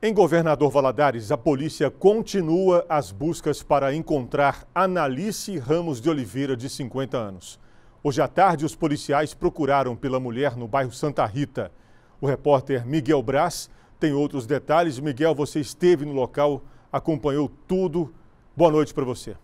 Em Governador Valadares, a polícia continua as buscas para encontrar Analice Ramos de Oliveira, de 50 anos. Hoje à tarde, os policiais procuraram pela mulher no bairro Santa Rita. O repórter Miguel Braz tem outros detalhes. Miguel, você esteve no local, acompanhou tudo. Boa noite para você.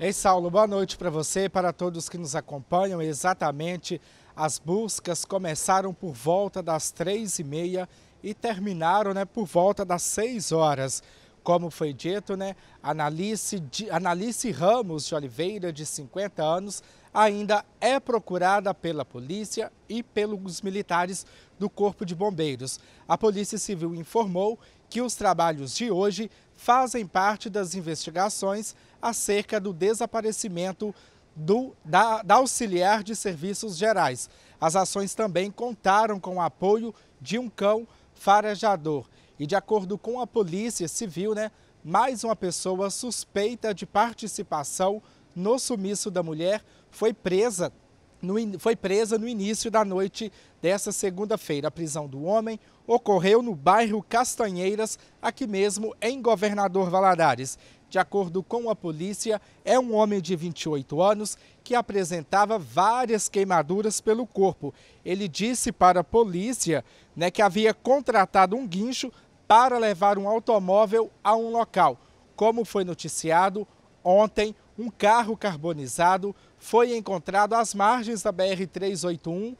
Ei, Saulo, boa noite para você e para todos que nos acompanham. Exatamente, as buscas começaram por volta das três e meia e terminaram né, por volta das 6 horas. Como foi dito, né, Analice, de, Analice Ramos de Oliveira, de 50 anos, ainda é procurada pela polícia e pelos militares do Corpo de Bombeiros. A Polícia Civil informou que os trabalhos de hoje fazem parte das investigações acerca do desaparecimento do, da, da auxiliar de serviços gerais. As ações também contaram com o apoio de um cão farejador. E de acordo com a Polícia Civil, né, mais uma pessoa suspeita de participação no sumiço da mulher foi presa no, foi presa no início da noite dessa segunda-feira. A prisão do homem ocorreu no bairro Castanheiras, aqui mesmo em Governador Valadares. De acordo com a polícia, é um homem de 28 anos que apresentava várias queimaduras pelo corpo. Ele disse para a polícia né, que havia contratado um guincho para levar um automóvel a um local. Como foi noticiado, ontem um carro carbonizado foi encontrado às margens da BR-381,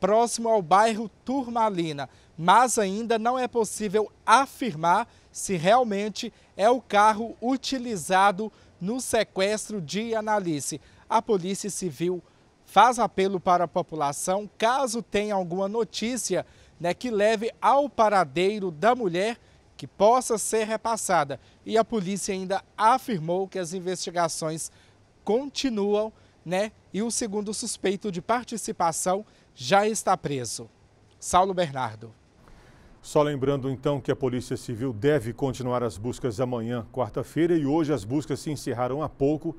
próximo ao bairro Turmalina, mas ainda não é possível afirmar se realmente é o carro utilizado no sequestro de Analice. A Polícia Civil faz apelo para a população, caso tenha alguma notícia né, que leve ao paradeiro da mulher, que possa ser repassada. E a polícia ainda afirmou que as investigações continuam, né? E o segundo suspeito de participação já está preso. Saulo Bernardo. Só lembrando então que a Polícia Civil deve continuar as buscas amanhã, quarta-feira, e hoje as buscas se encerraram há pouco.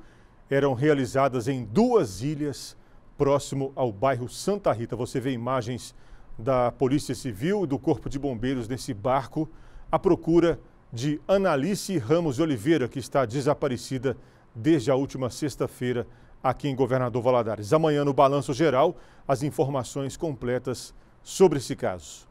Eram realizadas em duas ilhas próximo ao bairro Santa Rita. Você vê imagens da Polícia Civil e do Corpo de Bombeiros nesse barco à procura de Analice Ramos de Oliveira, que está desaparecida desde a última sexta-feira aqui em Governador Valadares. Amanhã, no Balanço Geral, as informações completas sobre esse caso.